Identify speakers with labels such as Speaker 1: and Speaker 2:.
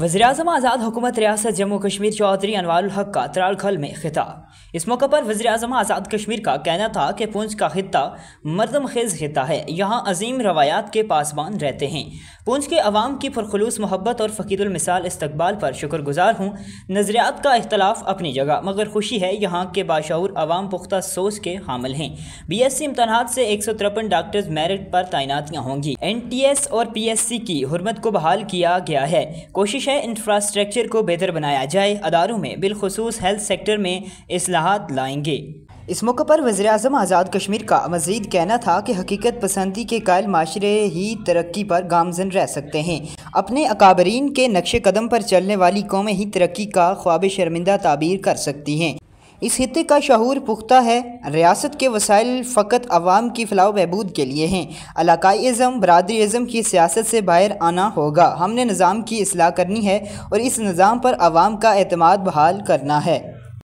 Speaker 1: वजी अजम आज़ाद हुकूमत रियासत जम्मू कश्मीर चौधरी अनवारुल हक का त्रालखल में खिताब इस मौके पर वजी अजम आज़ाद कश्मीर का कहना था कि पुंछ का खत्ता मरदम खेज खिता है यहाँ अजीम रवायात के पासबान रहते हैं पूंछ के अवाम की पुरखलूस मोहब्बत और फ़कीरमिसाल इस्तबाल पर शुक्रगुजार हूँ नज़रियात का अख्तलाफ अपनी जगह मगर खुशी है यहाँ के बाशूर अवाम पुख्ता सोच के हामिल हैं बी एस सी इम्तहान से एक सौ तिरपन डॉक्टर्स मेरिट पर तैनातियाँ होंगी एन टी एस और पी एस सी की हरमत को बहाल किया गया है कोशिश पेशा इंफ्रास्ट्रक्चर को बेहतर बनाया जाए अदारों में बिलखसूस हेल्थ सेक्टर में असलाहत लाएंगे
Speaker 2: इस मौके पर वजे अजम आज़ाद कश्मीर का मजीद कहना था कि हकीकत पसंदी के कायल माशरे ही तरक्की पर गामजन रह सकते हैं अपने अकाबरीन के नक्श कदम पर चलने वाली कौमें ही तरक्की का ख्वाब शर्मिंदा ताबीर कर सकती हैं इस खत्े का शहूर पुख्ता है रियासत के वसाइल फ़कत आवाम की फलाह बहबूद के लिए हैं इलाकाई बरदरीजम बरदरी की सियासत से बाहर आना होगा हमने निज़ाम की असलाह करनी है और इस निज़ाम पर आवाम का अतमाद बहाल करना है